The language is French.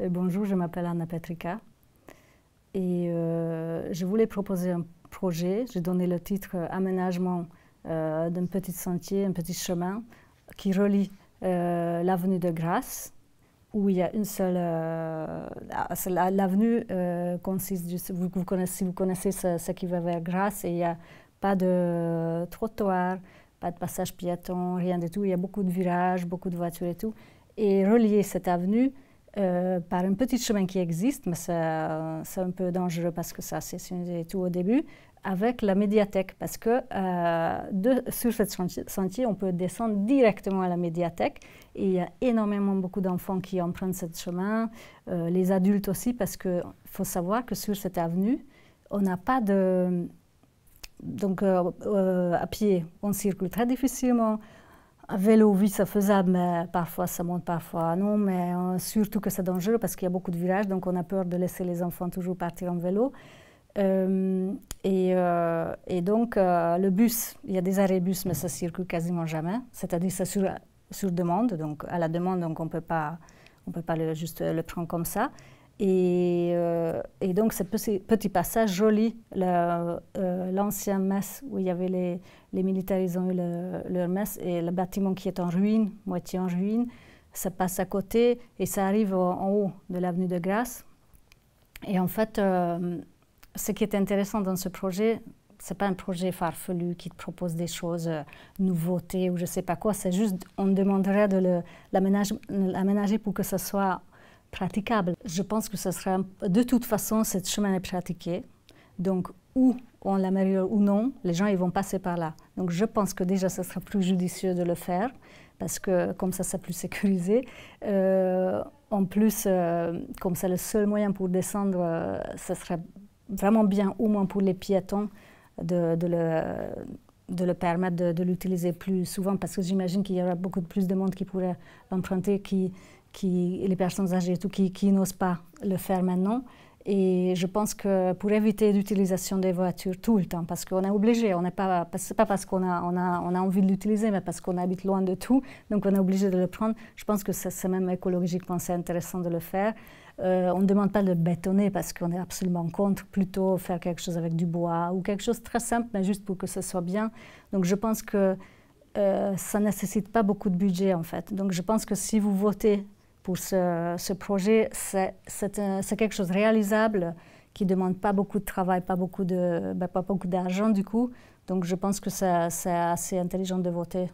Euh, bonjour, je m'appelle Anna Petrika et euh, je voulais proposer un projet. J'ai donné le titre euh, Aménagement d'un petit sentier, un petit chemin qui relie l'avenue de Grasse, où il y a une seule. Ah, l'avenue consiste, vous, connaissez, vous connaissez ce, qui va vers Grasse, et il n'y a pas de trottoir, pas de passage piéton, rien du tout. Il y a beaucoup de virages, beaucoup de voitures et tout. Et relier cette avenue euh, par un petit chemin qui existe, mais c'est un peu dangereux parce que ça, c'est tout au début, avec la médiathèque, parce que euh, sur ce sentier, on peut descendre directement à la médiathèque. Et il y a énormément beaucoup d'enfants qui empruntent ce chemin, euh, les adultes aussi, parce qu'il faut savoir que sur cette avenue, on n'a pas de... Donc, à pied, on circule très difficilement, vélo, oui, ça faisable, mais parfois ça monte, parfois non. Mais euh, surtout que c'est dangereux parce qu'il y a beaucoup de virages, donc on a peur de laisser les enfants toujours partir en vélo. Euh, euh, et, donc, le bus, il y a des arrêts bus, mais ça circule quasiment jamais. C'est-à-dire, ça sur, sur demande, donc à la demande, donc on ne peut pas, on peut pas le, juste le prendre comme ça. Et et donc, ce petit, passage joli, euh, l'ancien messe où il y avait les, militaires, ils ont eu leur messe, et le bâtiment qui est en ruine, moitié en ruine, ça passe à côté et ça arrive en, haut de l'avenue de Grasse. Et en fait, euh, ce qui est intéressant dans ce projet, c'est pas un projet farfelu qui te propose des choses, euh, nouveautés ou je sais pas quoi. C'est juste, on demanderait de l'aménager pour que ce soit praticable. Je pense que ce sera, de toute façon, ce chemin est pratiqué. Donc, où on l'améliore ou non, les gens ils vont passer par là. Donc, je pense que déjà, ce sera plus judicieux de le faire, parce que comme ça, c'est plus sécurisé. Euh, en plus, euh, comme c'est le seul moyen pour descendre, ce euh, serait vraiment bien, au moins pour les piétons, de, de le permettre de, l'utiliser plus souvent parce que j'imagine qu'il y aura beaucoup plus de monde qui pourrait l'emprunter qui, les personnes âgées tout, qui, qui n'osent pas le faire maintenant. Et je pense que pour éviter l'utilisation des voitures tout le temps, parce qu'on est obligé, on n'est pas, pas parce qu'on a, on a, on a envie de l'utiliser, mais parce qu'on habite loin de tout, donc on est obligé de le prendre. Je pense que c'est même écologiquement c'est intéressant de le faire. Euh, on ne demande pas de bétonner parce qu'on est absolument contre, plutôt faire quelque chose avec du bois ou quelque chose de très simple, mais juste pour que ce soit bien. Donc je pense que euh, ça ne nécessite pas beaucoup de budget en fait. Donc je pense que si vous votez pour ce, ce projet, c'est quelque chose de réalisable qui ne demande pas beaucoup de travail, ben, pas beaucoup d'argent du coup. Donc je pense que c'est assez intelligent de voter.